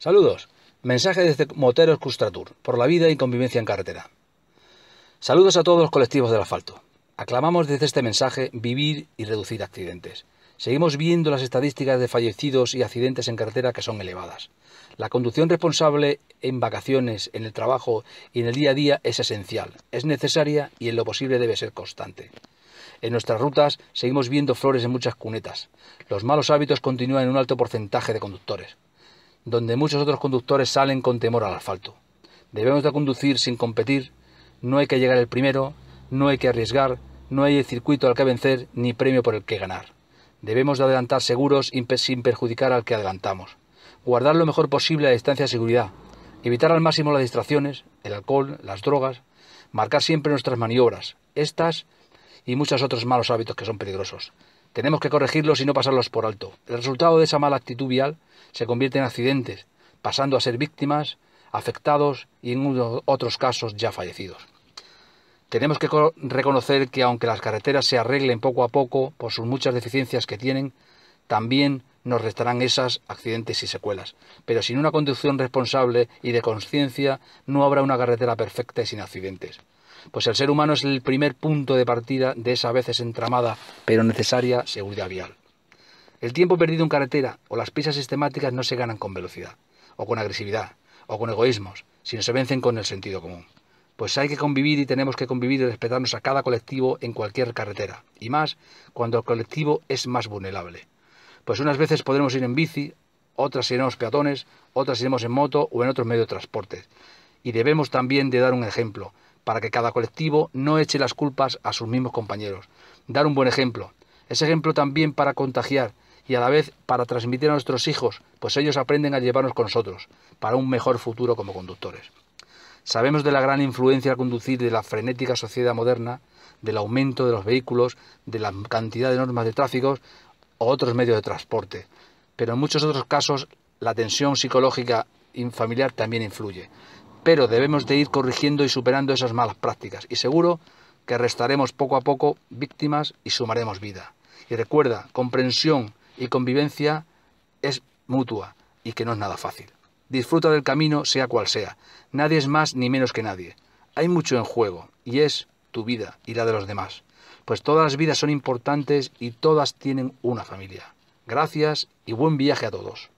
Saludos. Mensaje desde Moteros Custratur, por la vida y convivencia en carretera. Saludos a todos los colectivos del asfalto. Aclamamos desde este mensaje vivir y reducir accidentes. Seguimos viendo las estadísticas de fallecidos y accidentes en carretera que son elevadas. La conducción responsable en vacaciones, en el trabajo y en el día a día es esencial, es necesaria y en lo posible debe ser constante. En nuestras rutas seguimos viendo flores en muchas cunetas. Los malos hábitos continúan en un alto porcentaje de conductores donde muchos otros conductores salen con temor al asfalto. Debemos de conducir sin competir, no hay que llegar el primero, no hay que arriesgar, no hay circuito al que vencer ni premio por el que ganar. Debemos de adelantar seguros sin perjudicar al que adelantamos. Guardar lo mejor posible la distancia de seguridad. Evitar al máximo las distracciones, el alcohol, las drogas. Marcar siempre nuestras maniobras, estas y muchos otros malos hábitos que son peligrosos. Tenemos que corregirlos y no pasarlos por alto. El resultado de esa mala actitud vial se convierte en accidentes, pasando a ser víctimas, afectados y en otros casos ya fallecidos. Tenemos que reconocer que aunque las carreteras se arreglen poco a poco por sus muchas deficiencias que tienen, también nos restarán esas accidentes y secuelas. Pero sin una conducción responsable y de conciencia no habrá una carretera perfecta y sin accidentes. Pues el ser humano es el primer punto de partida de esa a veces entramada, pero necesaria, seguridad vial. El tiempo perdido en carretera o las prisas sistemáticas no se ganan con velocidad, o con agresividad, o con egoísmos, sino se vencen con el sentido común. Pues hay que convivir y tenemos que convivir y respetarnos a cada colectivo en cualquier carretera, y más cuando el colectivo es más vulnerable. Pues unas veces podremos ir en bici, otras iremos peatones, otras iremos en moto o en otros medios de transporte. Y debemos también de dar un ejemplo, para que cada colectivo no eche las culpas a sus mismos compañeros. Dar un buen ejemplo. Ese ejemplo también para contagiar y a la vez para transmitir a nuestros hijos, pues ellos aprenden a llevarnos con nosotros, para un mejor futuro como conductores. Sabemos de la gran influencia al conducir de la frenética sociedad moderna, del aumento de los vehículos, de la cantidad de normas de tráfico o otros medios de transporte. Pero en muchos otros casos la tensión psicológica familiar también influye pero debemos de ir corrigiendo y superando esas malas prácticas y seguro que restaremos poco a poco víctimas y sumaremos vida. Y recuerda, comprensión y convivencia es mutua y que no es nada fácil. Disfruta del camino sea cual sea. Nadie es más ni menos que nadie. Hay mucho en juego y es tu vida y la de los demás. Pues todas las vidas son importantes y todas tienen una familia. Gracias y buen viaje a todos.